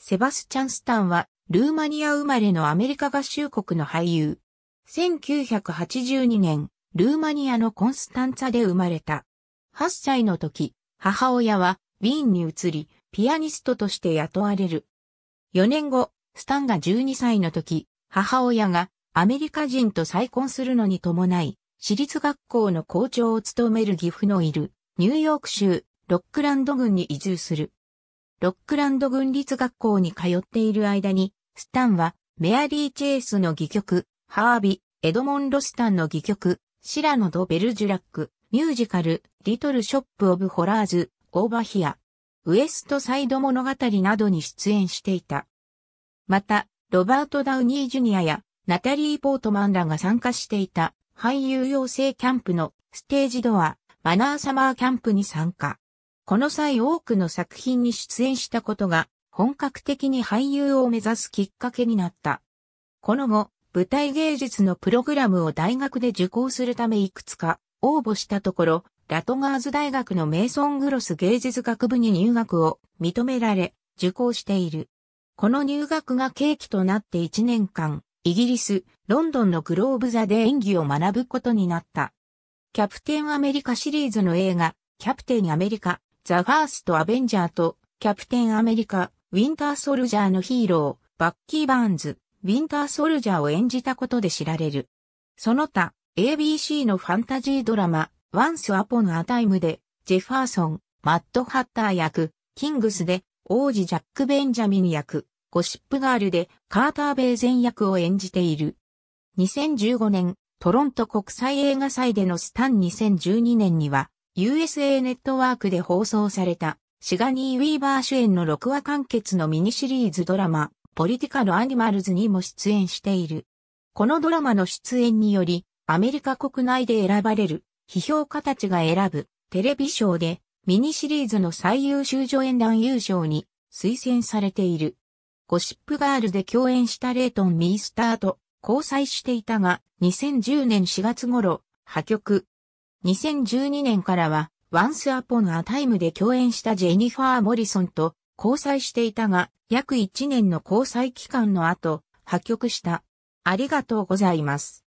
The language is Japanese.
セバスチャン・スタンは、ルーマニア生まれのアメリカ合衆国の俳優。1982年、ルーマニアのコンスタンツァで生まれた。8歳の時、母親はウィーンに移り、ピアニストとして雇われる。4年後、スタンが12歳の時、母親がアメリカ人と再婚するのに伴い、私立学校の校長を務める岐阜のいるニューヨーク州ロックランド郡に移住する。ロックランド軍立学校に通っている間に、スタンは、メアリー・チェイスの戯曲、ハービ、エドモン・ロスタンの戯曲、シラノ・ド・ベルジュラック、ミュージカル、リトル・ショップ・オブ・ホラーズ、オーバヒア、ウエスト・サイド物語などに出演していた。また、ロバート・ダウニー・ジュニアや、ナタリー・ポートマンらが参加していた、俳優養成キャンプのステージドア、マナーサマーキャンプに参加。この際多くの作品に出演したことが、本格的に俳優を目指すきっかけになった。この後、舞台芸術のプログラムを大学で受講するためいくつか応募したところ、ラトガーズ大学のメイソン・グロス芸術学部に入学を認められ、受講している。この入学が契機となって1年間、イギリス、ロンドンのグローブ座で演技を学ぶことになった。キャプテンアメリカシリーズの映画、キャプテンアメリカザ・ファースト・アベンジャーと、キャプテン・アメリカ、ウィンター・ソルジャーのヒーロー、バッキー・バーンズ、ウィンター・ソルジャーを演じたことで知られる。その他、ABC のファンタジードラマ、Once Upon a Time で、ジェファーソン、マッドハッター役、キングスで、王子ジャック・ベンジャミン役、ゴシップガールで、カーター・ベイゼン役を演じている。2015年、トロント国際映画祭でのスタン2012年には、USA ネットワークで放送された、シガニー・ウィーバー主演の6話完結のミニシリーズドラマ、ポリティカル・アニマルズにも出演している。このドラマの出演により、アメリカ国内で選ばれる、批評家たちが選ぶ、テレビ賞で、ミニシリーズの最優秀助演男優賞に推薦されている。ゴシップガールで共演したレイトン・ミースターと交際していたが、2010年4月頃、破局。2012年からは、Once Upon a Time で共演したジェニファー・モリソンと交際していたが、約1年の交際期間の後、破局した。ありがとうございます。